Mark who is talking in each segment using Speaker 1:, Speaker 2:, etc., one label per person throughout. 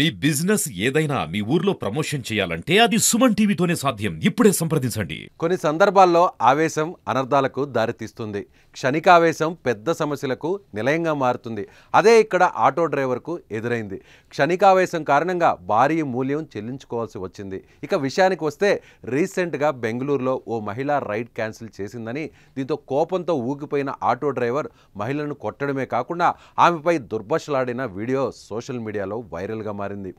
Speaker 1: మీ business ఏదైనా మీ ఊర్లో promotion చేయాలంటే అది సుమన్ టీవీతోనే సాధ్యం ఇప్పుడే సంప్రదించండి కొన్ని సందర్భాల్లో ఆవేశం అనర్థాలకు దారితీస్తుంది క్షణికావేశం పెద్ద సమస్యలకు నిలయంగా మారుతుంది అదే ఇక్కడ ఆటో డ్రైవర్కు ఎదురైంది క్షణికావేశం కారణంగా భారీ మూల్యం చెల్లించుకోవాల్సి వచ్చింది ఇక విషయానికి వస్తే రీసెంట్గా బెంగళూరులో ఓ మహిళ రైడ్ క్యాన్సిల్ చేసిందని దీంతో కోపంతో ఊగిపోయిన ఆటో డ్రైవర్ మహిళను కొట్టడమే కాకుండా ఆమెపై దుర్భాషలాడిన వీడియో సోషల్ మీడియాలో వైరల్గా मारेंगे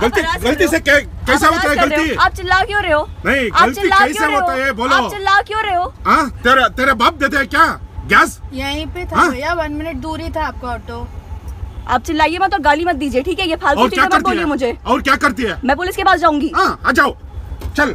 Speaker 1: गलती गलती से कैसा होता है गलती आप चिल्ला क्यों रहे हो नहीं गलती कैसे होता है बोलो आप चिल्ला क्यों रहे हो हाँ तेरा तेरे बाप देते है क्या गैस यहीं पे था हाँ? भैया वन मिनट दूर ही था आपका ऑटो आप चिल्लाइए मत और गाली मत दीजिए ठीक है ये फालतू चीजें मत बोलिए मुझे और क्या करती है मैं पुलिस के पास जाऊंगी हाँ आ जाओ चल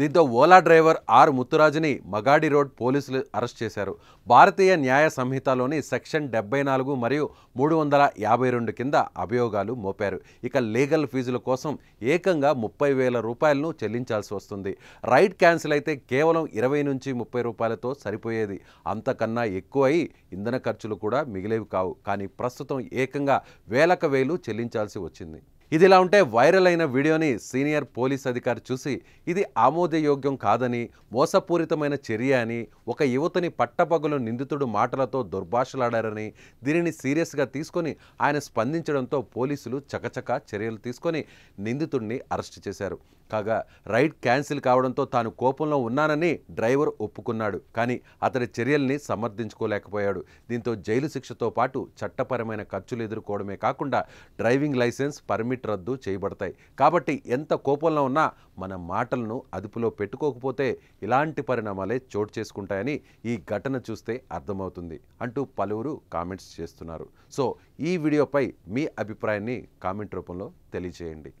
Speaker 1: దీంతో ఓలా డ్రైవర్ ఆర్ ముత్తురాజుని మగాడి రోడ్ పోలీసులు అరెస్ట్ చేశారు భారతీయ న్యాయ సంహితలోని సెక్షన్ డెబ్బై నాలుగు మరియు మూడు వందల యాభై రెండు కింద అభియోగాలు మోపారు ఇక లీగల్ ఫీజుల కోసం ఏకంగా ముప్పై వేల రూపాయలను చెల్లించాల్సి వస్తుంది రైడ్ క్యాన్సిల్ అయితే కేవలం ఇరవై నుంచి ముప్పై రూపాయలతో సరిపోయేది అంతకన్నా ఎక్కువ అయి ఇంధన ఖర్చులు కూడా మిగిలేవి కావు కానీ ప్రస్తుతం ఏకంగా వేలకు వేలు చెల్లించాల్సి వచ్చింది ఇది ఇలా ఉంటే వైరల్ అయిన వీడియోని సీనియర్ పోలీస్ అధికారి చూసి ఇది ఆమోదయోగ్యం కాదని మోసపూరితమైన చర్య అని ఒక యువతని పట్టపగలు నిందితుడు మాటలతో దుర్భాషలాడారని దీనిని సీరియస్గా తీసుకొని ఆయన స్పందించడంతో పోలీసులు చకచకా చర్యలు తీసుకొని నిందితుడిని అరెస్ట్ చేశారు కాగా రైడ్ క్యాన్సిల్ కావడంతో తాను కోపంలో ఉన్నానని డ్రైవర్ ఒప్పుకున్నాడు కానీ అతడి చర్యల్ని సమర్థించుకోలేకపోయాడు దీంతో జైలు శిక్షతో పాటు చట్టపరమైన ఖర్చులు ఎదుర్కోవడమే కాకుండా డ్రైవింగ్ లైసెన్స్ పర్మిట్ రద్దు చేయబడతాయి కాబట్టి ఎంత కోపంలో ఉన్నా మన మాటలను అదుపులో పెట్టుకోకపోతే ఇలాంటి పరిణామాలే చోటు చేసుకుంటాయని ఈ ఘటన చూస్తే అర్థమవుతుంది అంటూ పలువురు కామెంట్స్ చేస్తున్నారు సో ఈ వీడియోపై మీ అభిప్రాయాన్ని కామెంట్ రూపంలో తెలియజేయండి